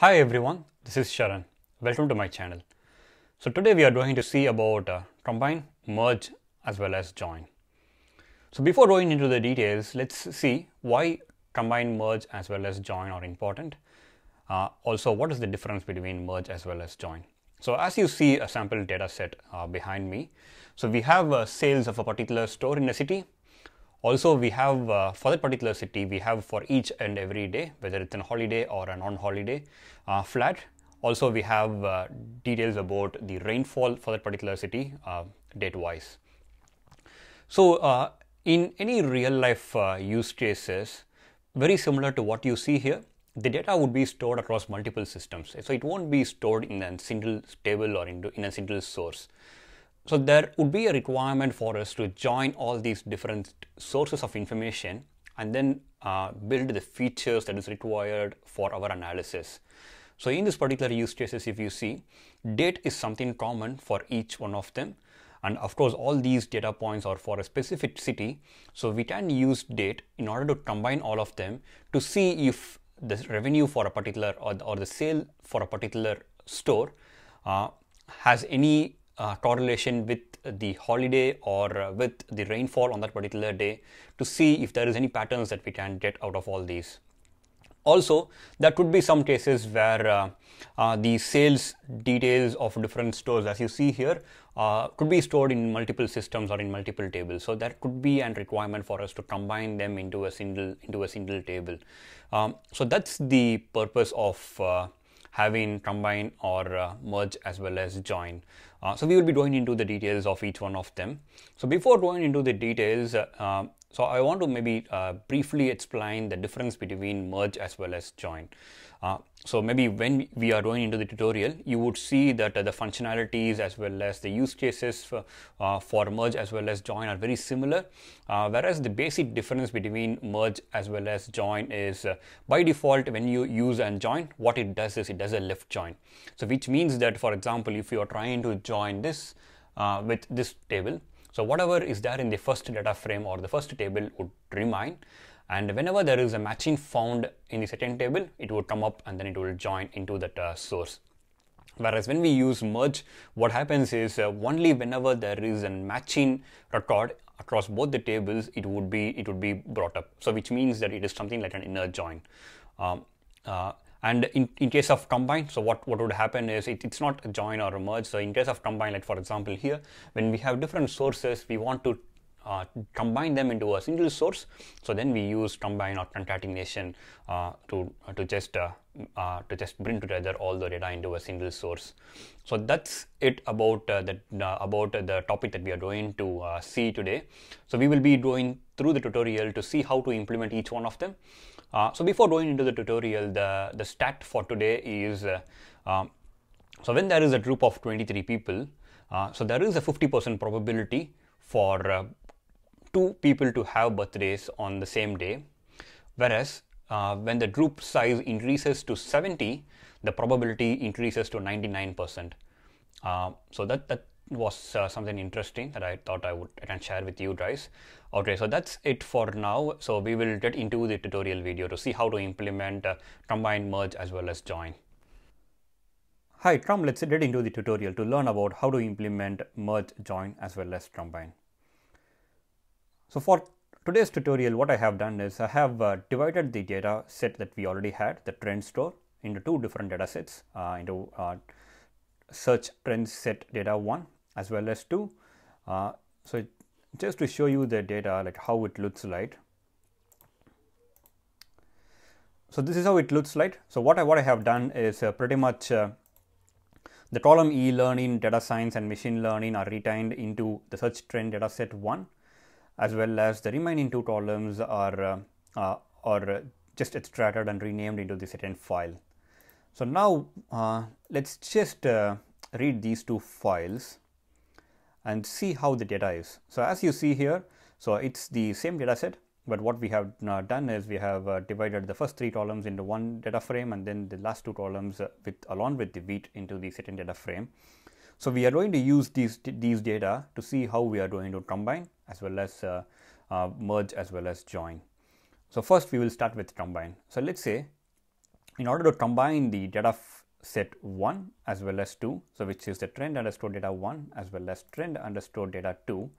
Hi everyone, this is Sharan. Welcome to my channel. So today we are going to see about uh, combine, merge as well as join. So before going into the details, let's see why combine, merge as well as join are important. Uh, also, what is the difference between merge as well as join? So as you see a sample data set uh, behind me, so we have uh, sales of a particular store in a city also, we have uh, for that particular city, we have for each and every day, whether it's a holiday or a non-holiday uh, flat. Also, we have uh, details about the rainfall for that particular city uh, date-wise. So, uh, in any real-life uh, use cases, very similar to what you see here, the data would be stored across multiple systems. So, it won't be stored in a single table or in a single source. So there would be a requirement for us to join all these different sources of information and then uh, build the features that is required for our analysis. So in this particular use cases, if you see, date is something common for each one of them. And of course, all these data points are for a specific city. So we can use date in order to combine all of them to see if the revenue for a particular or the, or the sale for a particular store uh, has any uh, correlation with the holiday or with the rainfall on that particular day to see if there is any patterns that we can get out of all these. Also, there could be some cases where uh, uh, the sales details of different stores, as you see here, uh, could be stored in multiple systems or in multiple tables. So there could be an requirement for us to combine them into a single into a single table. Um, so that's the purpose of uh, having combine or uh, merge as well as join. Uh, so we will be going into the details of each one of them. So before going into the details, uh, so I want to maybe uh, briefly explain the difference between merge as well as join. Uh, so maybe when we are going into the tutorial, you would see that uh, the functionalities as well as the use cases for, uh, for merge as well as join are very similar. Uh, whereas the basic difference between merge as well as join is uh, by default when you use and join, what it does is it does a left join. So which means that for example, if you are trying to join this with this table, so whatever is there in the first data frame or the first table would remain and whenever there is a matching found in the second table, it would come up and then it will join into that uh, source. Whereas when we use merge, what happens is uh, only whenever there is a matching record across both the tables, it would be it would be brought up. So which means that it is something like an inner join. Um, uh, and in, in case of combine, so what, what would happen is it, it's not a join or a merge. So in case of combine, like for example here, when we have different sources, we want to uh, combine them into a single source. So then we use combine or concatenation uh, to uh, to just uh, to just bring together all the data into a single source. So that's it about the about the topic that we are going to see today. So we will be going through the tutorial to see how to implement each one of them. so before going into the tutorial, the the stat for today is um, so when there is a group of 23 people, so there is a 50% probability for two people to have birthdays on the same day. Whereas uh, when the group size increases to 70, the probability increases to 99%. Uh, so that, that was uh, something interesting that I thought I would I can share with you guys. Okay, so that's it for now. So we will get into the tutorial video to see how to implement uh, combine, merge as well as join. Hi, come let's get into the tutorial to learn about how to implement merge, join as well as combine. So for today's tutorial, what I have done is I have uh, divided the data set that we already had, the trend store, into two different data sets, uh, into uh, search trend set data 1 as well as 2. Uh, so just to show you the data, like how it looks like. So this is how it looks like. So what I, what I have done is uh, pretty much uh, the column e-learning, data science and machine learning are retained into the search trend data set 1 as well as the remaining two columns are, uh, uh are just extracted and renamed into the certain file. So now uh, let's just uh, read these two files and see how the data is. So as you see here, so it's the same data set, but what we have done is we have uh, divided the first three columns into one data frame and then the last two columns uh, with along with the beat into the second data frame. So we are going to use these, these data to see how we are going to combine as well as uh, uh, merge as well as join. So first we will start with combine. So let's say in order to combine the data set 1 as well as 2, so which is the trend underscore data 1 as well as trend underscore data 2.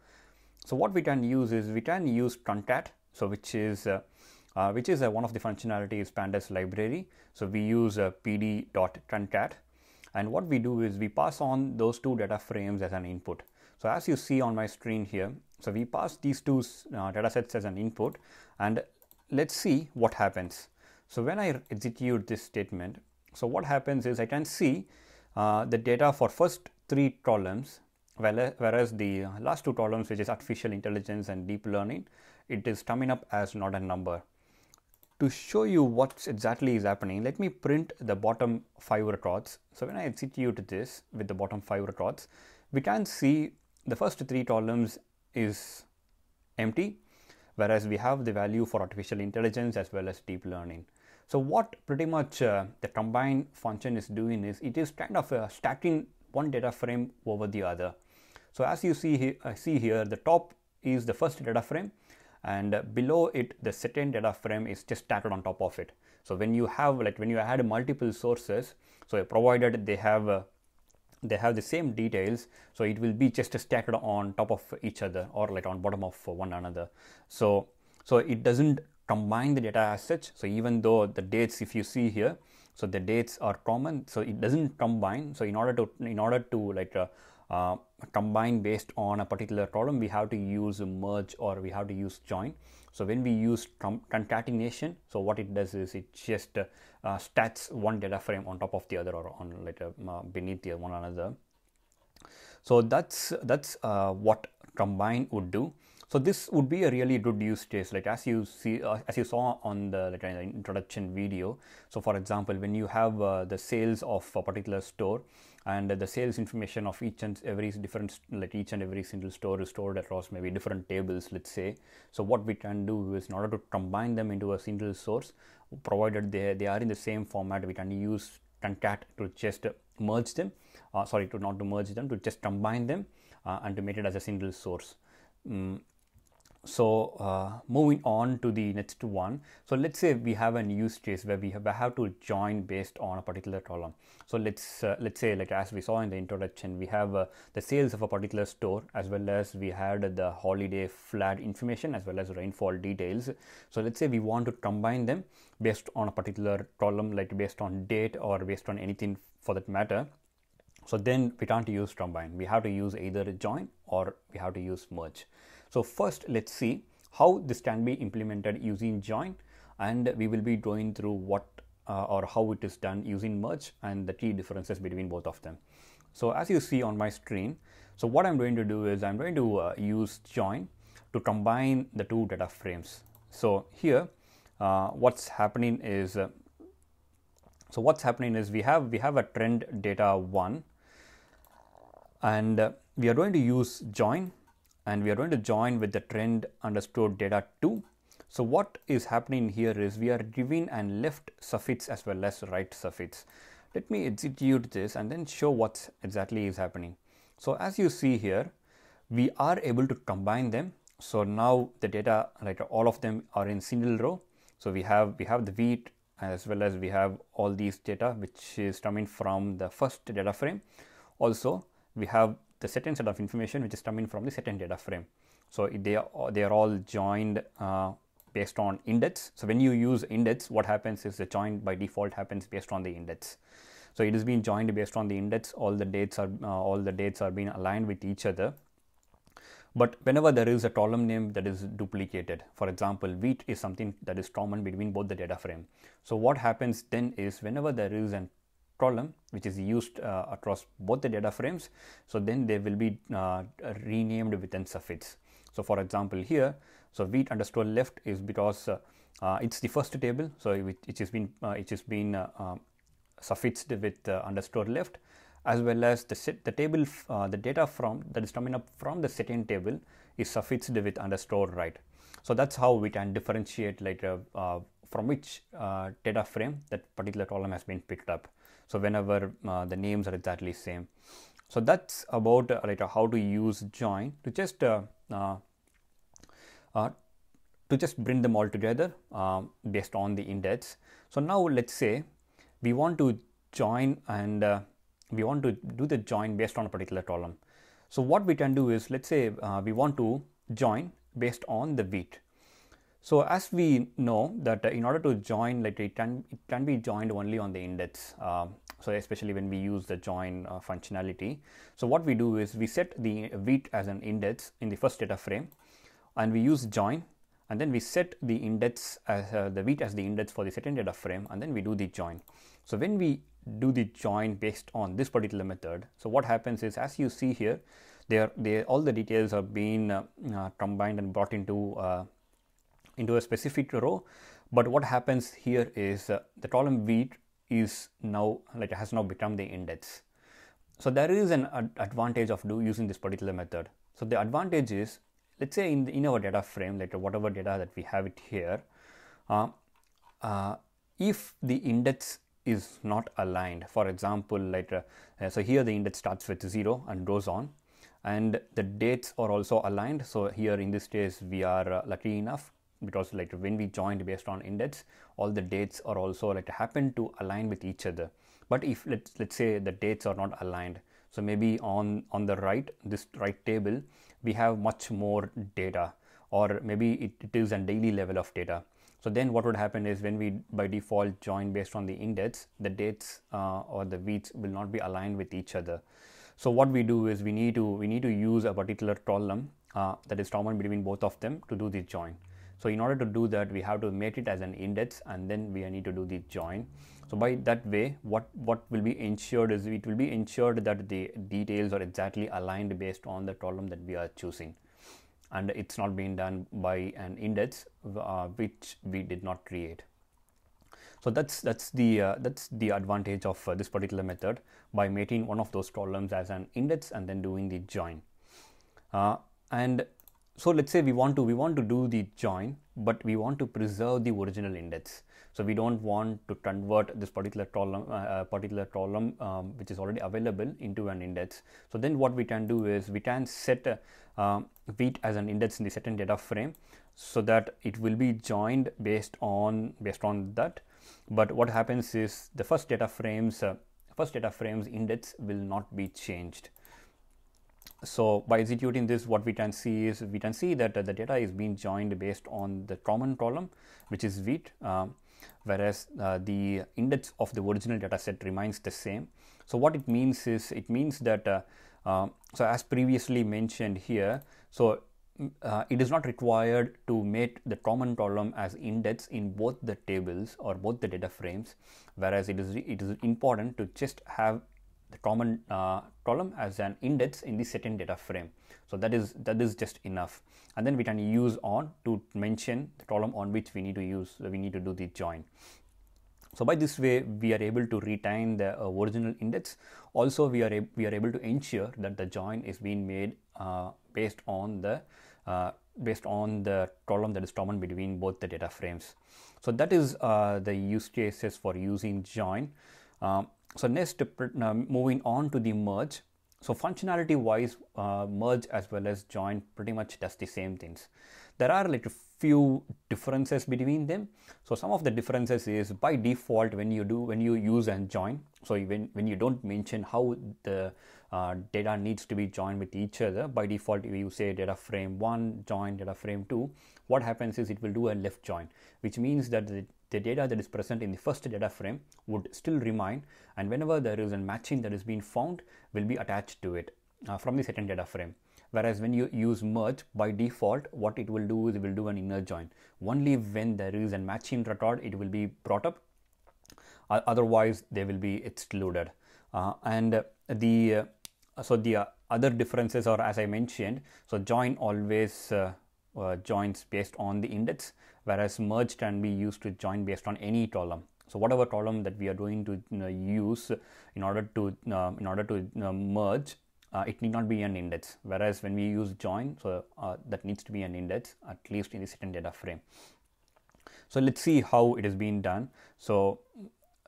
So what we can use is we can use concat, so which is uh, uh, which is uh, one of the functionalities pandas library. So we use uh, pd.concat and what we do is we pass on those two data frames as an input. So as you see on my screen here, so we pass these two uh, data sets as an input and let's see what happens. So when I execute this statement, so what happens is I can see uh, the data for first three columns, whereas the uh, last two columns, which is artificial intelligence and deep learning, it is coming up as not a number. To show you what exactly is happening, let me print the bottom five records. So when I execute this with the bottom five records, we can see the first three columns is empty whereas we have the value for artificial intelligence as well as deep learning. So what pretty much uh, the combine function is doing is it is kind of uh, stacking one data frame over the other. So as you see, uh, see here, the top is the first data frame and below it the second data frame is just stacked on top of it. So when you have like when you add multiple sources, so provided they have uh, they have the same details so it will be just stacked on top of each other or like on bottom of one another so so it doesn't combine the data as such so even though the dates if you see here so the dates are common so it doesn't combine so in order to in order to like uh, uh, combine based on a particular column we have to use merge or we have to use join so when we use concatenation so what it does is it just uh, uh, stats one data frame on top of the other or on like uh, uh beneath the one another. So that's that's uh, what combine would do. So this would be a really good use case, like as you see, uh, as you saw on the, like, uh, introduction video. So for example, when you have uh, the sales of a particular store, and the sales information of each and every different, like each and every single store is stored across maybe different tables, let's say. So what we can do is in order to combine them into a single source, provided they, they are in the same format we can use concat to just merge them uh, sorry to not to merge them to just combine them uh, and to make it as a single source mm. so uh, moving on to the next one so let's say we have a use case where we have, we have to join based on a particular column so let's uh, let's say like as we saw in the introduction we have uh, the sales of a particular store as well as we had the holiday flat information as well as rainfall details so let's say we want to combine them based on a particular column, like based on date or based on anything for that matter. So then we can't use combine. We have to use either join or we have to use merge. So first, let's see how this can be implemented using join and we will be going through what uh, or how it is done using merge and the key differences between both of them. So as you see on my screen, so what I'm going to do is I'm going to uh, use join to combine the two data frames. So here uh, what's happening is uh, so what's happening is we have we have a trend data one and uh, we are going to use join and we are going to join with the trend underscore data two so what is happening here is we are giving and left suffix as well as right suffix let me execute this and then show what exactly is happening so as you see here we are able to combine them so now the data like all of them are in single row so we have we have the wheat as well as we have all these data which is coming from the first data frame. Also we have the second set of information which is coming from the second data frame. So they are they are all joined uh, based on index. So when you use index, what happens is the join by default happens based on the index. So it is being joined based on the index. All the dates are uh, all the dates are being aligned with each other but whenever there is a column name that is duplicated, for example, wheat is something that is common between both the data frame. So what happens then is whenever there is a column which is used uh, across both the data frames, so then they will be uh, renamed with suffix. So for example here, so wheat underscore left is because uh, uh it's the first table, so it, it has been, uh, it has been uh, um, suffixed with underscore left as well as the set, the table uh, the data from that is coming up from the setting table is suffixed with underscore right. So that's how we can differentiate later uh, uh, from which uh, data frame that particular column has been picked up. So whenever uh, the names are exactly same. So that's about uh, later how to use join to just to just bring them all together um, based on the index. So now let's say we want to join and we want to do the join based on a particular column. So what we can do is, let's say uh, we want to join based on the wheat. So as we know that in order to join, like it can, it can be joined only on the index. Uh, so especially when we use the join uh, functionality. So what we do is we set the wheat as an index in the first data frame and we use join and then we set the index as uh, the wheat as the index for the second data frame and then we do the join. So when we do the join based on this particular method, so what happens is as you see here, there, they, all the details are being uh, uh, combined and brought into, uh, into a specific row. But what happens here is uh, the column V is now like has now become the index. So there is an ad advantage of do using this particular method. So the advantage is, let's say in, the, in our data frame, like whatever data that we have it here, uh, uh, if the index is not aligned. For example, like uh, so here the index starts with 0 and goes on and the dates are also aligned. So here in this case we are uh, lucky enough because like when we joined based on index all the dates are also like happen to align with each other but if let's let's say the dates are not aligned so maybe on on the right this right table we have much more data or maybe it, it is a daily level of data so then what would happen is when we by default join based on the index, the dates uh, or the weeks will not be aligned with each other. So what we do is we need to we need to use a particular column uh, that is common between both of them to do the join. So in order to do that, we have to make it as an index and then we need to do the join. So by that way, what, what will be ensured is it will be ensured that the details are exactly aligned based on the column that we are choosing and it's not being done by an index uh, which we did not create. So that's that's the uh, that's the advantage of uh, this particular method by making one of those columns as an index and then doing the join. Uh, and so let's say we want to we want to do the join, but we want to preserve the original index. So we don't want to convert this particular column, uh, uh, particular column um, which is already available into an index. So then what we can do is we can set uh, um, wheat as an index in the certain data frame so that it will be joined based on based on that. But what happens is the first data frames uh, first data frames index will not be changed. So by executing this, what we can see is we can see that uh, the data is being joined based on the common column, which is wheat. Um, whereas uh, the index of the original data set remains the same. So what it means is it means that uh, uh, so as previously mentioned here, so mm, uh, it is not required to mate the common column as index in both the tables or both the data frames, whereas it is it is important to just have the common uh, column as an index in the certain data frame. So that is that is just enough. And then we can use on to mention the column on which we need to use we need to do the join. So by this way, we are able to retain the uh, original index. Also, we are we are able to ensure that the join is being made uh, based on the uh, based on the column that is common between both the data frames. So that is uh, the use cases for using join. Um, so next, uh, moving on to the merge. So functionality wise, uh, merge as well as join pretty much does the same things. There are like a few differences between them. So some of the differences is by default when you do when you use and join. So when when you don't mention how the uh, data needs to be joined with each other, by default you say data frame one join data frame two. What happens is it will do a left join, which means that the the data that is present in the first data frame would still remain and whenever there is a matching that is being found will be attached to it uh, from the second data frame. Whereas when you use merge by default, what it will do is it will do an inner join. Only when there is a matching record, it will be brought up. Uh, otherwise, they will be excluded. Uh, and the uh, so the uh, other differences are as I mentioned. So join always uh, uh, joins based on the index, whereas merge can be used to join based on any column. So whatever column that we are going to use in order to uh, in order to uh, merge, it need not be an index. Whereas when we use join, so uh, that needs to be an index at least in the certain data frame. So let's see how it is being done. So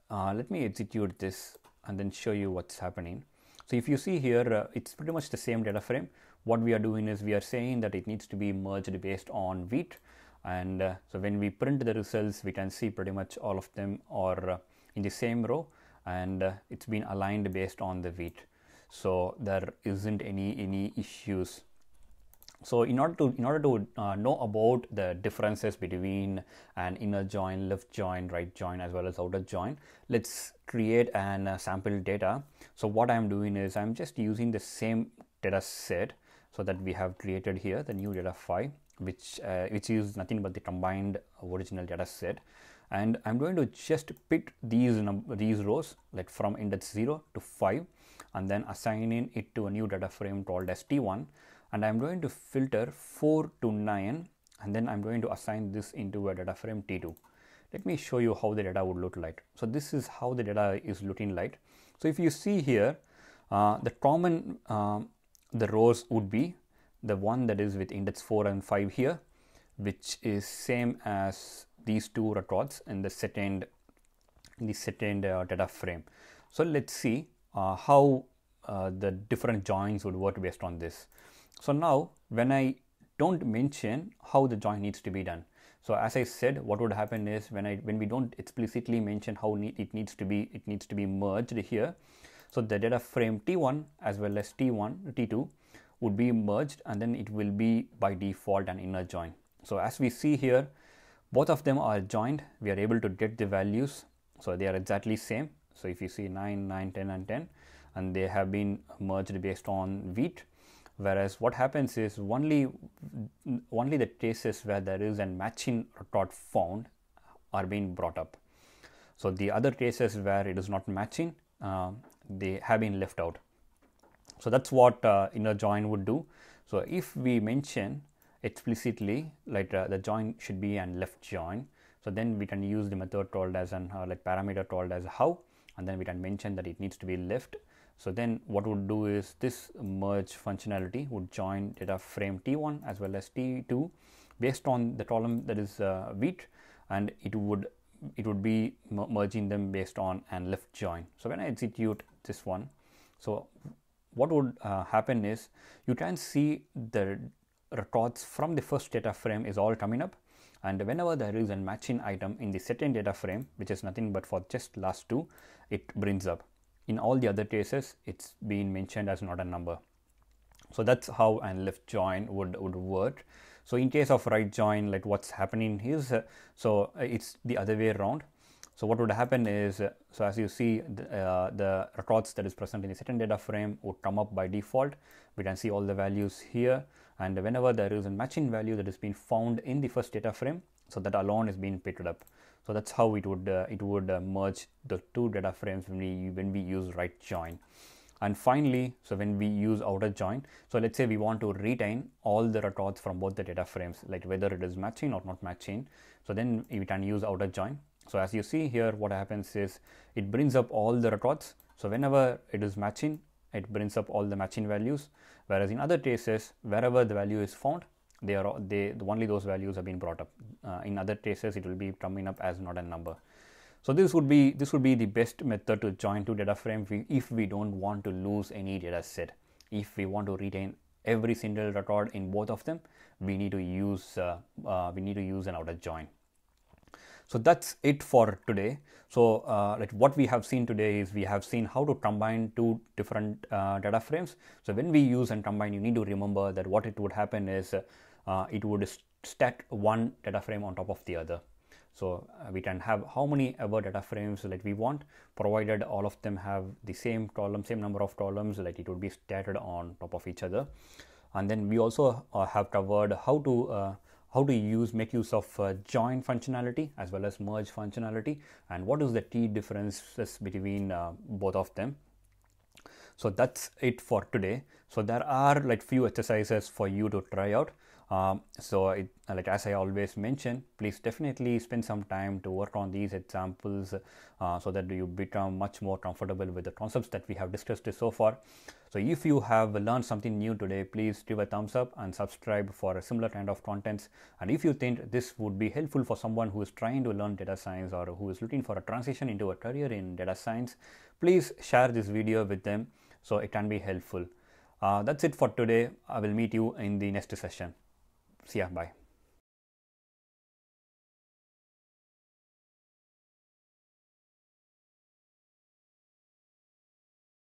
uh, let me execute this and then show you what's happening. So if you see here, uh, it's pretty much the same data frame what we are doing is we are saying that it needs to be merged based on wheat and uh, so when we print the results we can see pretty much all of them are uh, in the same row and uh, it's been aligned based on the wheat so there isn't any any issues so in order to in order to uh, know about the differences between an inner join left join right join as well as outer join let's create an uh, sample data so what i'm doing is i'm just using the same data set so that we have created here the new data file which uh, which is nothing but the combined original data set and I'm going to just pick these these rows like from index 0 to 5 and then assigning it to a new data frame called as T1 and I'm going to filter 4 to 9 and then I'm going to assign this into a data frame T2 let me show you how the data would look like so this is how the data is looking like so if you see here uh, the common um, the rows would be the one that is with index 4 and 5 here which is same as these two records in the second in the second uh, data frame so let's see uh, how uh, the different joins would work based on this so now when i don't mention how the join needs to be done so as i said what would happen is when i when we don't explicitly mention how ne it needs to be it needs to be merged here so the data frame T1 as well as T1, T2 would be merged and then it will be by default an inner join. So as we see here, both of them are joined. We are able to get the values. So they are exactly same. So if you see 9, 9, 10 and 10 and they have been merged based on wheat. Whereas what happens is only, only the cases where there is a matching dot found are being brought up. So the other cases where it is not matching, uh, they have been left out. So that's what uh, inner join would do. So if we mention explicitly like uh, the join should be an left join, so then we can use the method called as an uh, like parameter called as how, and then we can mention that it needs to be left. So then what would do is this merge functionality would join data frame T1 as well as T2 based on the column that is uh, wheat, and it would it would be merging them based on an left join. So when I execute this one. So what would uh, happen is you can see the records from the first data frame is all coming up and whenever there is a matching item in the second data frame which is nothing but for just last two it brings up in all the other cases it's being mentioned as not a number so that's how an left join would would work so in case of right join like what's happening is uh, so uh, it's the other way around so what would happen is, so as you see, the, uh, the, records that is present in the second data frame would come up by default. We can see all the values here. And whenever there is a matching value that is being found in the first data frame, so that alone is being picked up. So that's how it would uh, it would uh, merge the two data frames when we when we use right join. And finally, so when we use outer join, so let's say we want to retain all the records from both the data frames, like whether it is matching or not matching. So then we can use outer join so as you see here, what happens is it brings up all the records. So whenever it is matching, it brings up all the matching values. Whereas in other cases, wherever the value is found, they are they only those values have been brought up. Uh, in other cases, it will be coming up as not a number. So this would be this would be the best method to join two data frames if we don't want to lose any data set. If we want to retain every single record in both of them, we need to use uh, uh, we need to use an outer join. So that's it for today. So uh, like what we have seen today is we have seen how to combine two different uh, data frames. So when we use and combine, you need to remember that what it would happen is uh, it would stack one data frame on top of the other. So uh, we can have how many ever data frames that we want, provided all of them have the same column, same number of columns, like it would be stacked on top of each other. And then we also uh, have covered how to uh, how do you use make use of uh, join functionality as well as merge functionality and what is the key differences between uh, both of them so that's it for today so there are like few exercises for you to try out um, so it, like as I always mention, please definitely spend some time to work on these examples uh, so that you become much more comfortable with the concepts that we have discussed so far. So if you have learned something new today, please give a thumbs up and subscribe for a similar kind of contents. And if you think this would be helpful for someone who is trying to learn data science or who is looking for a transition into a career in data science, please share this video with them so it can be helpful. Uh, that's it for today. I will meet you in the next session. See ya. Bye.